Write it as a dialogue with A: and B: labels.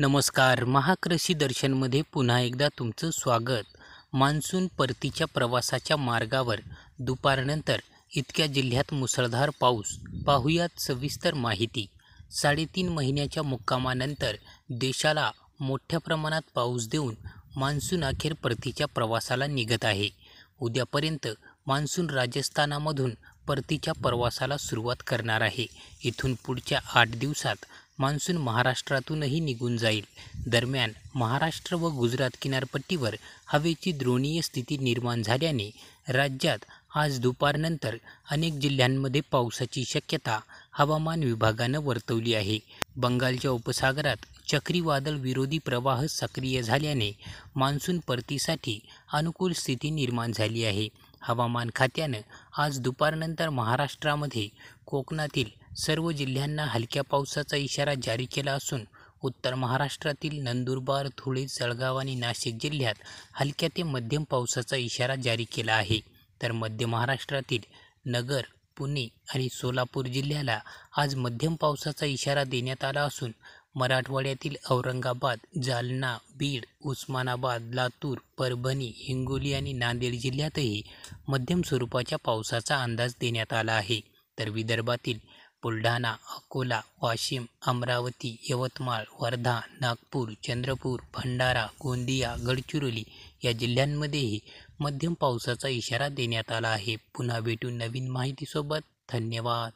A: नमस्कार महाकृषी दर्शनमध्ये पुन्हा एकदा तुमचं स्वागत मान्सून परतीच्या प्रवासाच्या मार्गावर दुपारनंतर इतक्या जिल्ह्यात मुसळधार पाऊस पाहुयात सविस्तर माहिती साडेतीन महिन्याच्या मुक्कामानंतर देशाला मोठ्या प्रमाणात पाऊस देऊन मान्सून अखेर परतीच्या प्रवासाला निघत आहे उद्यापर्यंत मान्सून राजस्थानामधून परतीच्या प्रवासाला सुरुवात करणार आहे इथून पुढच्या आठ दिवसात मान्सून महाराष्ट्रातूनही निघून जाईल दरम्यान महाराष्ट्र व गुजरात किनारपट्टीवर हवेची द्रोणीय स्थिती निर्माण झाल्याने राज्यात आज दुपारनंतर अनेक जिल्ह्यांमध्ये पावसाची शक्यता हवामान विभागानं वर्तवली आहे बंगालच्या उपसागरात चक्रीवादळ विरोधी प्रवाह सक्रिय झाल्याने मान्सून परतीसाठी अनुकूल स्थिती निर्माण झाली आहे हवामान खात्यानं आज दुपारनंतर महाराष्ट्रामध्ये कोकणातील सर्व जिल्ह्यांना हलक्या पावसाचा इशारा जारी केला असून उत्तर महाराष्ट्रातील नंदुरबार धुळे जळगाव आणि नाशिक जिल्ह्यात हलक्या ते मध्यम पावसाचा इशारा जारी केला आहे तर मध्य महाराष्ट्रातील नगर पुणे आणि सोलापूर जिल्ह्याला आज मध्यम पावसाचा इशारा देण्यात आला असून मराठवाड्यातील औरंगाबाद जालना बीड उस्मानाबाद लातूर परभणी हिंगोली आणि नांदेड जिल्ह्यातही मध्यम स्वरूपाच्या पावसाचा अंदाज देण्यात आला आहे तर विदर्भातील बुलढाणा अकोला वाशिम अमरावती यवतमाळ वर्धा नागपूर चंद्रपूर भंडारा गोंदिया गडचिरोली या जिल्ह्यांमध्येही मध्यम पावसाचा इशारा देण्यात आला आहे पुन्हा भेटून नवीन माहितीसोबत धन्यवाद